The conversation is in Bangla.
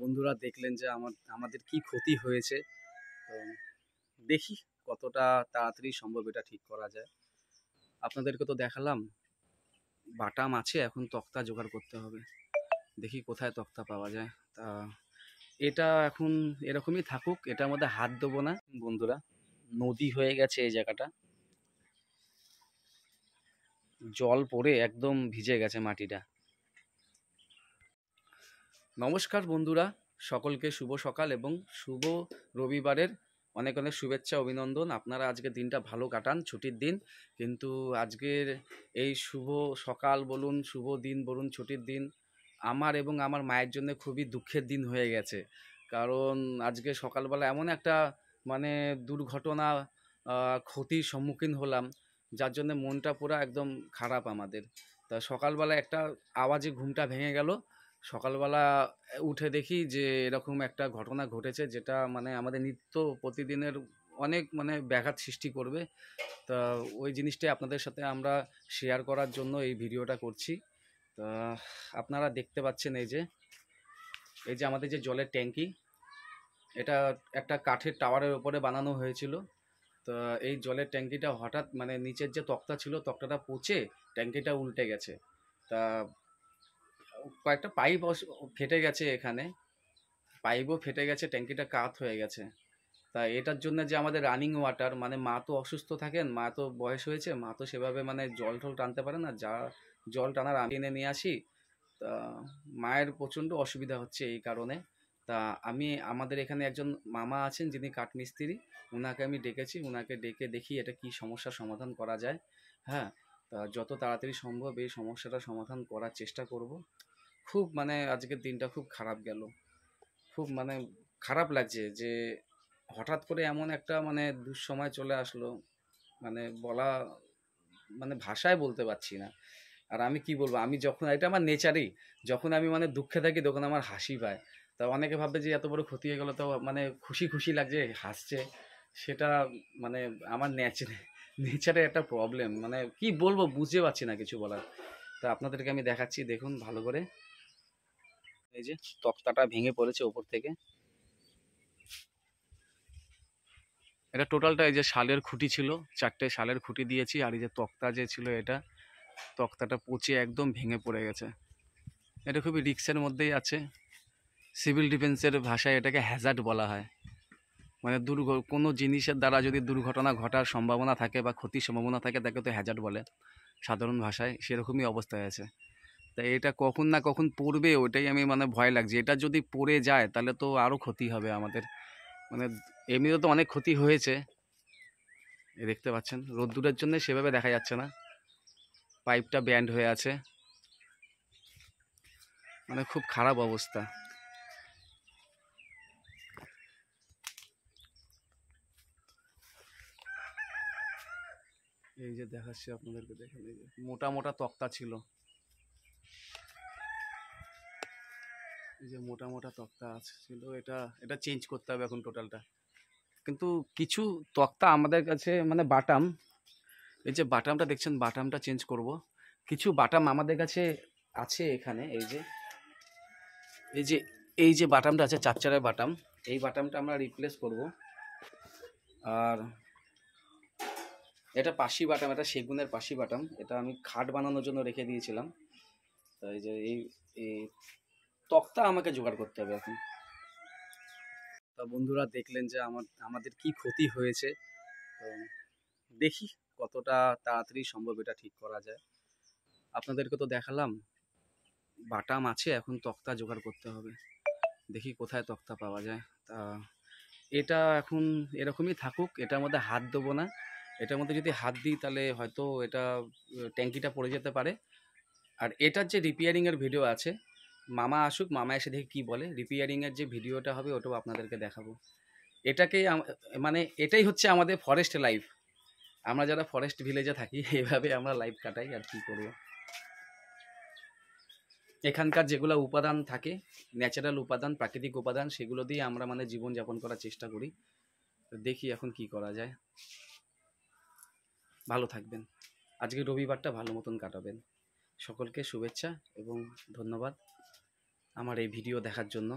বন্ধুরা দেখলেন যে আমার আমাদের কি ক্ষতি হয়েছে তো দেখি কতটা তাড়াতাড়ি সম্ভব এটা ঠিক করা যায় আপনাদেরকে তো দেখালাম বাটাম আছে এখন তক্তা জোগাড় করতে হবে দেখি কোথায় তক্তা পাওয়া যায় তা এটা এখন এরকমই থাকুক এটার মধ্যে হাত দেবো না বন্ধুরা নদী হয়ে গেছে এই জায়গাটা জল পড়ে একদম ভিজে গেছে মাটিটা নমস্কার বন্ধুরা সকলকে শুভ সকাল এবং শুভ রবিবারের অনেক অনেক শুভেচ্ছা অভিনন্দন আপনারা আজকে দিনটা ভালো কাটান ছুটির দিন কিন্তু আজকের এই শুভ সকাল বলুন শুভ দিন বলুন ছুটির দিন আমার এবং আমার মায়ের জন্য খুবই দুঃখের দিন হয়ে গেছে কারণ আজকে সকালবেলা এমন একটা মানে দুর্ঘটনা ক্ষতির সম্মুখীন হলাম যার জন্য মনটা পুরো একদম খারাপ আমাদের তা সকালবেলা একটা আওয়াজে ঘুমটা ভেঙে গেল সকালবেলা উঠে দেখি যে এরকম একটা ঘটনা ঘটেছে যেটা মানে আমাদের নিত্য প্রতিদিনের অনেক মানে ব্যাঘাত সৃষ্টি করবে তা ওই জিনিসটাই আপনাদের সাথে আমরা শেয়ার করার জন্য এই ভিডিওটা করছি তা আপনারা দেখতে পাচ্ছেন এই যে এই যে আমাদের যে জলের ট্যাঙ্কি এটা একটা কাঠের টাওয়ারের ওপরে বানানো হয়েছিল তো এই জলের ট্যাঙ্কিটা হঠাৎ মানে নিচের যে তক্তা ছিল তক্তাটা পচে ট্যাঙ্কিটা উল্টে গেছে তা কয়েকটা পাইপ ফেটে গেছে এখানে পাইপও ফেটে গেছে ট্যাঙ্কিটা কাত হয়ে গেছে তা এটার জন্য যে আমাদের রানিং ওয়াটার মানে মা তো অসুস্থ থাকেন মা তো বয়স হয়েছে মা তো সেভাবে মানে জল টল টানতে পারে না যা জল টানার আমি এনে নিয়ে আসি তা মায়ের প্রচণ্ড অসুবিধা হচ্ছে এই কারণে তা আমি আমাদের এখানে একজন মামা আছেন যিনি কাঠমিস্ত্রি ওনাকে আমি ডেকেছি ওনাকে ডেকে দেখি এটা কি সমস্যা সমাধান করা যায় হ্যাঁ তা যত তাড়াতাড়ি সম্ভব এই সমস্যাটা সমাধান করার চেষ্টা করব খুব মানে আজকের দিনটা খুব খারাপ গেল খুব মানে খারাপ লাগছে যে হঠাৎ করে এমন একটা মানে দুঃসময় চলে আসলো মানে বলা মানে ভাষায় বলতে পারছি না আর আমি কি বলবো আমি যখন এটা আমার নেচারই যখন আমি মানে দুঃখে থাকি তখন আমার হাসি পায় তা অনেকে ভাববে যে এত বড় ক্ষতি হয়ে গেলো তো মানে খুশি খুশি লাগছে হাসছে সেটা মানে আমার নেচারে নেচারে একটা প্রবলেম মানে কি বলবো বুঝতে পারছি না কিছু বলার তা আপনাদেরকে আমি দেখাচ্ছি দেখুন ভালো করে এই যে তক্তাটা ভেঙে পড়েছে উপর থেকে এটা টোটালটা এই যে শালের খুঁটি ছিল চারটে শালের খুঁটি দিয়েছি আর এই যে তক্তা যে ছিল এটা তক্তাটা পচে একদম ভেঙে পড়ে গেছে এটা খুবই রিক্সের মধ্যেই আছে সিভিল ডিফেন্সের ভাষায় এটাকে হ্যাজার্ড বলা হয় মানে দুর্ঘ কোনো জিনিসের দ্বারা যদি দুর্ঘটনা ঘটার সম্ভাবনা থাকে বা ক্ষতির সম্ভাবনা থাকে তাকে তো হ্যাজার্ড বলে সাধারণ ভাষায় সেরকমই অবস্থায় আছে তা এটা কখন না কখন পড়বে ওটাই আমি মানে ভয় লাগছে এটা যদি পড়ে যায় তাহলে তো আরও ক্ষতি হবে আমাদের মানে এমনিতে তো অনেক ক্ষতি হয়েছে দেখতে পাচ্ছেন রোদ্দুরের জন্য সেভাবে দেখা যাচ্ছে না পাইপটা ব্যান্ড হয়ে আছে মানে খুব খারাপ অবস্থা এই যে দেখাচ্ছি আপনাদেরকে দেখেন এই যে মোটা মোটা তক্তা ছিল এই যে মোটা মোটা তক্তা আছে ছিল এটা এটা চেঞ্জ করতে হবে এখন টোটালটা কিন্তু কিছু তক্তা আমাদের কাছে মানে বাটাম এই যে বাটামটা দেখছেন বাটামটা চেঞ্জ করব কিছু বাটাম আমাদের কাছে আছে এখানে এই যে এই যে এই যে বাটামটা আছে চারচারের বাটাম এই বাটামটা আমরা রিপ্লেস করব আর এটা পাশি বাটাম এটা সেগুনের পাশি বাটাম এটা আমি খাট বানানোর জন্য রেখে দিয়েছিলাম তাই যে এই তক্তা আমাকে জোগাড় করতে হবে এখন তা বন্ধুরা দেখলেন যে আমার আমাদের কি ক্ষতি হয়েছে দেখি কতটা তাড়াতাড়ি সম্ভব এটা ঠিক করা যায় আপনাদেরকে তো দেখালাম বাটাম আছে এখন তক্তা জোগাড় করতে হবে দেখি কোথায় তক্তা পাওয়া যায় তা এটা এখন এরকমই থাকুক এটার মধ্যে হাত দেবো না এটার মধ্যে যদি হাত দিই তাহলে হয়তো এটা ট্যাঙ্কিটা পড়ে যেতে পারে আর এটার যে রিপেয়ারিংয়ের ভিডিও আছে মামা আসুক মামা এসে দেখে কী বলে রিপেয়ারিংয়ের যে ভিডিওটা হবে ওটাও আপনাদেরকে দেখাবো এটাকেই মানে এটাই হচ্ছে আমাদের ফরেস্ট লাইফ আমরা যারা ফরেস্ট ভিলেজে থাকি এভাবে আমরা লাইফ কাটাই আর কী করবো এখানকার যেগুলো উপাদান থাকে ন্যাচারাল উপাদান প্রাকৃতিক উপাদান সেগুলো দিয়ে আমরা মানে জীবনযাপন করার চেষ্টা করি দেখি এখন কি করা যায় ভালো থাকবেন আজকে রবিবারটা ভালো মতন কাটাবেন সকলকে শুভেচ্ছা এবং ধন্যবাদ আমার এই ভিডিও দেখার জন্য